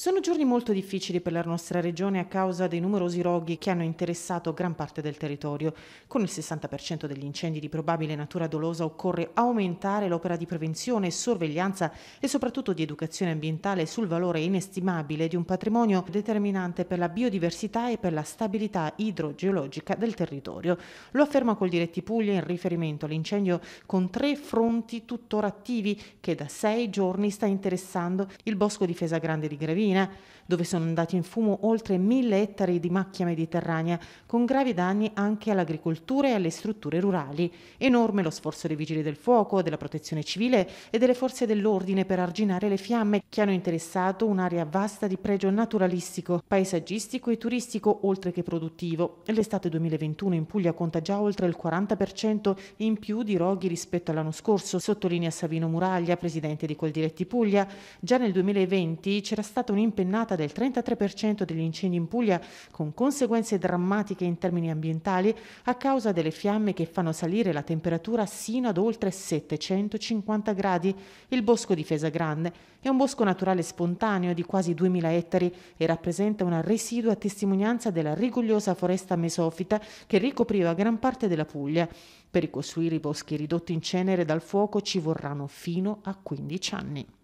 Sono giorni molto difficili per la nostra regione a causa dei numerosi roghi che hanno interessato gran parte del territorio. Con il 60% degli incendi di probabile natura dolosa occorre aumentare l'opera di prevenzione, sorveglianza e soprattutto di educazione ambientale sul valore inestimabile di un patrimonio determinante per la biodiversità e per la stabilità idrogeologica del territorio. Lo afferma col diretti Puglia in riferimento all'incendio con tre fronti tuttora attivi che da sei giorni sta interessando il bosco di Fesa Grande di Gravina Argentina, dove sono andati in fumo oltre mille ettari di macchia mediterranea, con gravi danni anche all'agricoltura e alle strutture rurali. Enorme lo sforzo dei vigili del fuoco, della protezione civile e delle forze dell'ordine per arginare le fiamme che hanno interessato un'area vasta di pregio naturalistico, paesaggistico e turistico, oltre che produttivo. L'estate 2021 in Puglia conta già oltre il 40% in più di roghi rispetto all'anno scorso, sottolinea Savino Muraglia, presidente di Coldiretti Puglia. Già nel 2020 c'era stata un un'impennata del 33% degli incendi in Puglia con conseguenze drammatiche in termini ambientali a causa delle fiamme che fanno salire la temperatura sino ad oltre 750 gradi. Il bosco di Fesa Grande è un bosco naturale spontaneo di quasi 2000 ettari e rappresenta una residua testimonianza della rigogliosa foresta mesofita che ricopriva gran parte della Puglia. Per ricostruire i boschi ridotti in cenere dal fuoco ci vorranno fino a 15 anni.